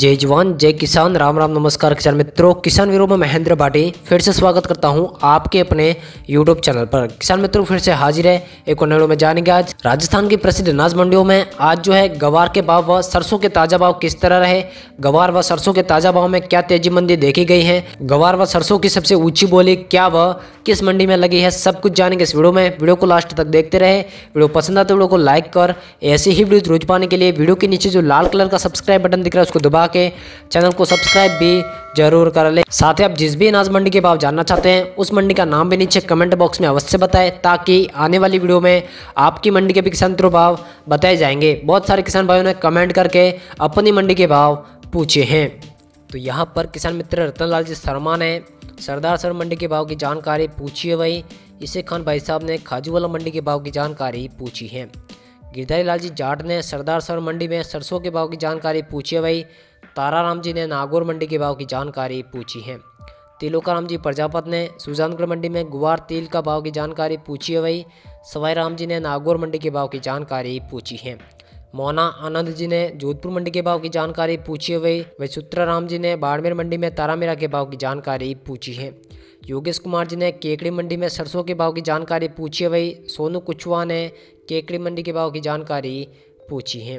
जय जवान जय किसान राम राम नमस्कार किसान मित्रों किसान वीरों में महेंद्र भाटी फिर से स्वागत करता हूं आपके अपने यूट्यूब चैनल पर किसान मित्रों फिर से हाजिर है एक और में जानेंगे आज राजस्थान की प्रसिद्ध अनाज मंडियों में आज जो है गवार के भाव व सरसों के ताज़ा भाव किस तरह रहे गवार व सरसों के ताज़ा भाव में क्या तेजी मंदी देखी गई है गवार व सरसों की सबसे ऊंची बोली क्या वह किस मंडी में लगी है सब कुछ जानेंगे इस वीडियो में वीडियो को लास्ट तक देखते रहे वीडियो पसंद आते तो वीडियो को लाइक कर ऐसी ही वीडियो रोज पाने के लिए वीडियो के नीचे जो लाल कलर का सब्सक्राइब बटन दिख रहा है उसको दबा लगा के चैनल को सब्सक्राइब भी जरूर कर ले साथ ही आप जिस भी अनाज मंडी के भाव जानना चाहते हैं उस मंडी का नाम भी नीचे कमेंट बॉक्स में अवश्य बताएं ताकि आने वाली वीडियो में आपकी मंडी के भी किसान भाव बताए जाएंगे बहुत सारे किसान भाइयों ने कमेंट करके अपनी मंडी के भाव पूछे हैं तो यहाँ पर किसान मित्र रतनलाल जी शर्मा ने सरदार सर मंडी के भाव की जानकारी पूछी है वही इसे खान भाई साहब ने खाजूवाला मंडी के भाव की जानकारी पूछी है गिरधारी लाल जी जाट ने सरदार सर मंडी में सरसों के भाव की जानकारी पूछी है वही ताराराम जी ने नागौर मंडी के भाव की जानकारी पूछी है तिलोकाराम जी प्रजापत ने सुजानगढ़ मंडी में गुवार तिल का भाव की जानकारी पूछी है वही सवाई राम जी ने नागौर मंडी के भाव की जानकारी पूछी है मोना आनंद जी ने जोधपुर मंडी के भाव की जानकारी पूछी है वही वसुत्रा राम जी ने बाड़मेर मंडी में तारामीरा के भाव की जानकारी पूछी है योगेश कुमार जी ने केकड़ी मंडी में सरसों के भाव की जानकारी पूछी है वही सोनू कुछवा ने केकड़ी मंडी के भाव की जानकारी पूछी है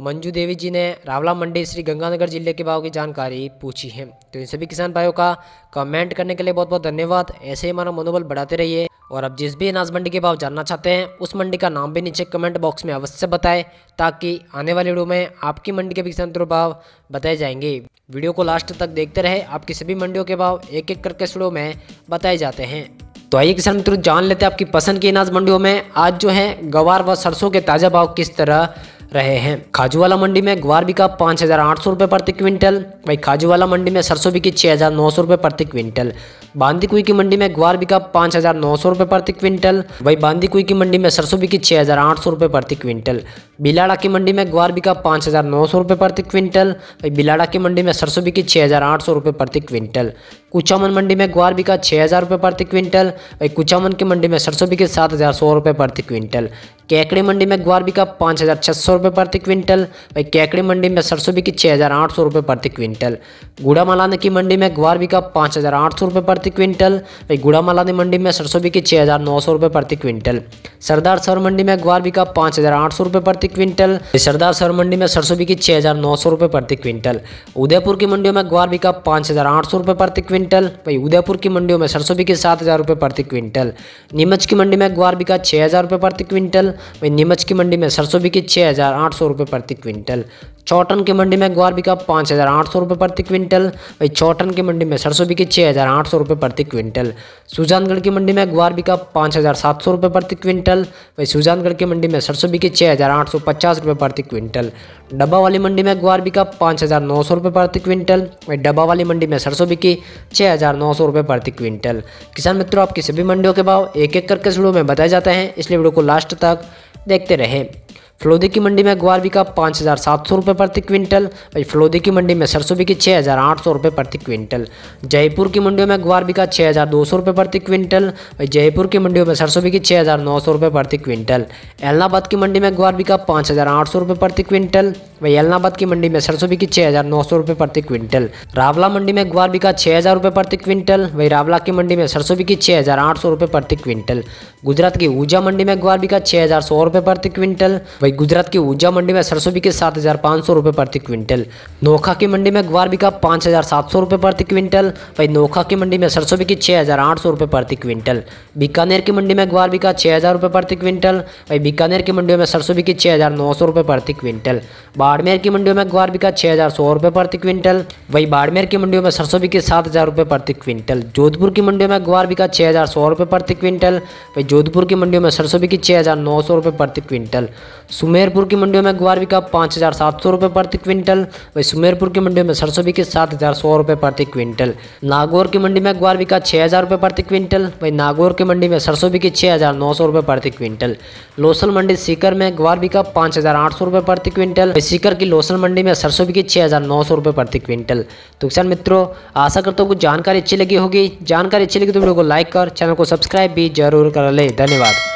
मंजू देवी जी ने रावला मंडी श्री गंगानगर जिले के भाव की जानकारी पूछी है तो इन सभी किसान भाइयों का कमेंट करने के लिए बहुत बहुत धन्यवाद ऐसे ही हमारा मनोबल बढ़ाते रहिए और अब जिस भी अनाज मंडी के भाव जानना चाहते हैं उस मंडी का नाम भी नीचे कमेंट बॉक्स में अवश्य बताएं ताकि आने वाले वीडियो में आपकी मंडी के भी किसान भाव बताए जाएंगे वीडियो को लास्ट तक देखते रहे आपकी सभी मंडियों के भाव एक एक करके वीडियो में बताए जाते हैं तो आइए किसान मित्रों जान लेते हैं आपकी पसंद की अनाज मंडियों में आज जो है गवार व सरसों के ताज़ा भाव किस तरह रहे हैं खाजूवाला मंडी में ग्वार बिका पाँच हज़ार आठ सौ रुपये प्रति क्विंटल वही खाजूवाला मंडी में सरसों बिकी छः हज़ार नौ सौ रुपये प्रति क्विंटल बांदीकुई की मंडी में ग्वार बिका पाँच हज़ार नौ सौ रुपये प्रति क्विंटल वही बांदीकुई की मंडी में सरसों बिकी छः हज़ार आठ सौ रुपये प्रति क्विंटल बिलाड़ा की मंडी में ग्वार बिका पाँच हज़ार नौ सौ रुपये प्रति क्विंटल वही बिलाड़ा की मंडी में सरसों बिकी छः हज़ार आठ सौ रुपये प्रति क्विंटल कुचामन मंडी में ग्वार बिका छः हज़ार रुपये प्रति क्विंटल वही कुचामन की मंडी में सरसों बिके सात हज़ार सौ रुपये प्रति क्विंटल केकड़ी मंडी में ग्वार बिका पाँच हज़ार छः सौ रुपये प्रति क्विंटल वही केकड़ी मंडी में सरसों बिके छः हज़ार आठ सौ रुपये प्रति क्विंटल गुड़ा मालानी की मंडी में ग्वार बिका पाँच हज़ार आठ सौ रुपये प्रति क्विंटल वही गुड़ा मालानी मंडी में सरसों बिके छः हज़ार नौ सौ रुपये प्रति क्विंटल सरदार सर मंडी में ग्वार बिका पाँच हज़ार आठ सौ रुपये प्रति क्विंटल सरदार सर मंडी में सरसों बिके छः हज़ार नौ सौ रुपये प्रति क्विंटल उदयपुर की मंडियों में ग्वार बिका पाँच हज़ार आठ सौ रुपये प्रति क्विंटल क्विंटल वही उदयपुर की मंडियों में सरसों बिकी सात हज़ार रुपये प्रति क्विंटल नीमच की मंडी में ग्वार बिका छः हज़ार रुपये प्रति क्विंटल वही नीमच की मंडी में सरसों बिकी छः हज़ार आठ सौ रुपये प्रति क्विंटल छोटन की मंडी में ग्वार बिका पाँच हज़ार आठ सौ रुपये प्रति क्विंटल भाई छोटन की मंडी में सरसों बिकी छः हज़ार आठ सौ रुपये प्रति क्विंटल सुजानगढ़ की मंडी में ग्वार बिका पाँच हज़ार सात सौ रुपये प्रति क्विंटल भाई सुजानगढ़ की मंडी में सरसों बिकी छः हज़ार आठ सौ पचास रुपये प्रति क्विंटल डब्बा वाली मंडी में ग्वार बिका पाँच हज़ार नौ सौ रुपये प्रति क्विंटल भाई डब्बा वाली मंडी में सरसों बिकी छः हज़ार नौ सौ रुपये प्रति क्विंटल किसान मित्रों आपकी सभी मंडियों के भाव एक एक करके शुरू में बताए जाते हैं इसलिए वीडियो को लास्ट तक देखते रहें फलोदी की मंडी में ग्वार बिका पाँच हज़ार सात सौ रुपये प्रति क्विंटल वही फलोदी की मंडी में सरसों बिकी छः हज़ार आठ सौ रुपये प्रति क्विंटल जयपुर की मंडियों में ग्वार बिका छः हज़ार दो सौ रुपये प्रति क्विंटल वही जयपुर की मंडियों में सरसों बिकी छः हज़ार नौ सौ रुपये प्रति क्विंटल एलनाबाद की मंडी में ग्वार बिका पाँच हज़ार आठ सौ रुपये प्रति क्विंटल वही अलनाबाद की मंडी में सरसों बिकी छः हज़ार नौ सौ रुपये प्रति क्विंटल रावला मंडी में ग्वार बिका छः हज़ार रुपये प्रति क्विंटल वही रावला की मंडी में सरसों बिकी छः हज़ार आठ सौ रुपये प्रति क्विंटल गुजरात की ऊर्जा मंडी में ग्वार बिका छः हज़ार सौ रुपये प्रति क्विंटल वही गुजरात की ऊर्जा मंडी में सरसों बिके सात हज़ार पाँच सौ रुपये प्रति क्विंटल नोखा की मंडी में ग्वार बिका पाँच हज़ार सात सौ रुपये प्रति क्विंटल वही नोखा की मंडी में सरसों बिकी छः हज़ार आठ सौ रुपये प्रति क्विंटल बीकानेर की मंडी में ग्वार बिका छः हज़ार रुपये प्रति क्विंटल वही बीकानेर की मंडी में सरसों बिकी छः हज़ार नौ सौ रुपये प्रति क्विंटल बाड़मेर की मंडियों में ग्वार बिका छः हज़ार सौ रुपये प्रति क्विंटल वही बाड़मेर की मंडियों में सरसों बिके सात हज़ार रुपये प्रति क्विंटल जोधपुर की मंडियों में ग्वार बिका छः हज़ार सौ रुपये प्रति क्विंटल वही जोधपुर की मंडियों में सरसों बिकी छः हज़ार नौ सौ रुपये प्रति क्विंटल सुमेरपुर की मंडियों में ग्वार बिका पाँच हज़ार सात सौ रुपये प्रति क्विंटल वही सुमेरपुर की मंडियों में सरसों बिकी सात हज़ार सौ रुपये प्रति क्विंटल नागौर की मंडी में ग्वार बिका छः हज़ार रुपये प्रति क्विंटल वही नागौर की मंडी में सरसों बिकी छः हज़ार नौ सौ रुपये प्रति क्विंटल लोसल मंडी सीकर में ग्वार बिका पाँच हज़ार आठ सौ रुपये प्रति क्विंटल सीकर की लोसन मंडी में सरसों बिकी छः हज़ार नौ सौ रुपये प्रति क्विंटल तो किसान मित्रों आशा करता हूँ कुछ जानकारी अच्छी लगी होगी जानकारी अच्छी लगी तो वीडियो को लाइक कर चैनल को सब्सक्राइब भी जरूर कर ले धन्यवाद